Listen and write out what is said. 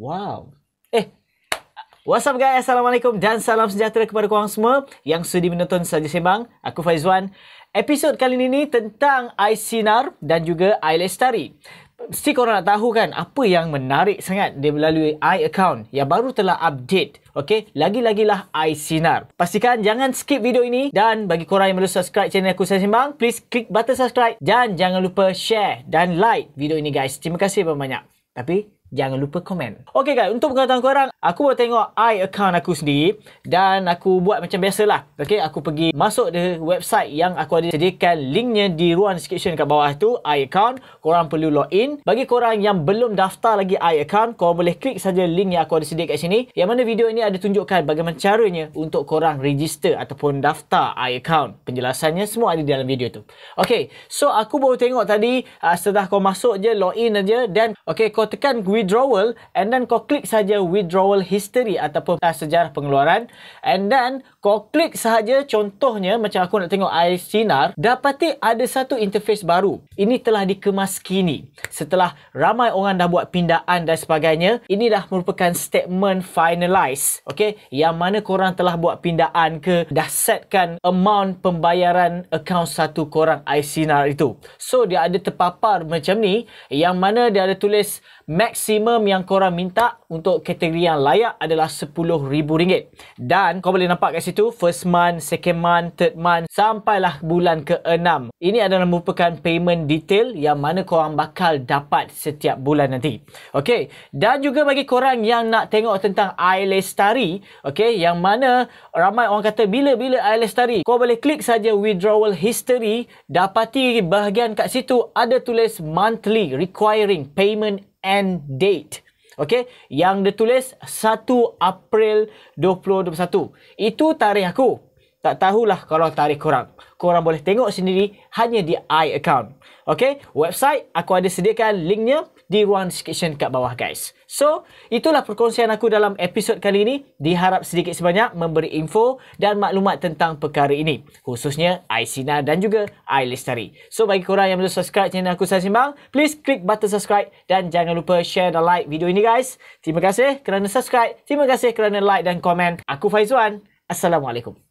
Wow. Eh. What's up guys? Assalamualaikum dan salam sejahtera kepada korang semua yang sudi menonton Saja Sembang. Aku Faizwan. Episod kali ini tentang Aisinar dan juga Ailestari mesti korang nak tahu kan apa yang menarik sangat dia melalui iAccount yang baru telah update. Okay, lagi-lagilah iSinar. Pastikan jangan skip video ini dan bagi korang yang belum subscribe channel aku Sain Simbang, please klik button subscribe dan jangan lupa share dan like video ini guys. Terima kasih banyak-banyak. Tapi, jangan lupa komen. Okay guys, untuk pengetahuan korang, aku buat tengok i account aku sendiri dan aku buat macam biasalah. Okay, aku pergi masuk the website yang aku ada sediakan linknya di ruang description kat bawah tu, i account. Korang perlu log in. Bagi korang yang belum daftar lagi i account, korang boleh klik saja link yang aku ada sediakan kat sini. Yang mana video ini ada tunjukkan bagaimana caranya untuk korang register ataupun daftar i account. Penjelasannya semua ada dalam video tu. Okay, so aku baru tengok tadi uh, setelah kau masuk je, in aja dan okay, kau tekan with withdrawal and then kau klik saja withdrawal history ataupun uh, sejarah pengeluaran and then kau klik saja contohnya macam aku nak tengok air sinar dapati ada satu interface baru ini telah dikemas kini setelah ramai orang dah buat pindaan dan sebagainya ini dah merupakan statement finalize ok yang mana korang telah buat pindaan ke dah setkan amount pembayaran account satu korang air sinar itu so dia ada terpapar macam ni yang mana dia ada tulis maximum maksimum yang korang minta untuk kategori yang layak adalah RM10,000. Dan kau boleh nampak kat situ first month, second month, third month sampailah bulan ke-6. Ini adalah merupakan payment detail yang mana korang bakal dapat setiap bulan nanti. Okey, dan juga bagi korang yang nak tengok tentang iLestari, okey, yang mana ramai orang kata bila-bila iLestari, kau boleh klik saja withdrawal history, dapati bahagian kat situ ada tulis monthly requiring payment and date. Okay, yang dia tulis 1 April 2021. Itu tarikh aku tak tahulah kalau tarik korang. Korang boleh tengok sendiri hanya di iAccount. Okay, website aku ada sediakan linknya di ruang description kat bawah guys. So, itulah perkongsian aku dalam episod kali ini. Diharap sedikit sebanyak memberi info dan maklumat tentang perkara ini. Khususnya iSina dan juga iLestari. So, bagi korang yang belum subscribe channel aku Sal Simbang, please klik button subscribe dan jangan lupa share dan like video ini guys. Terima kasih kerana subscribe. Terima kasih kerana like dan komen. Aku Faizwan. Assalamualaikum.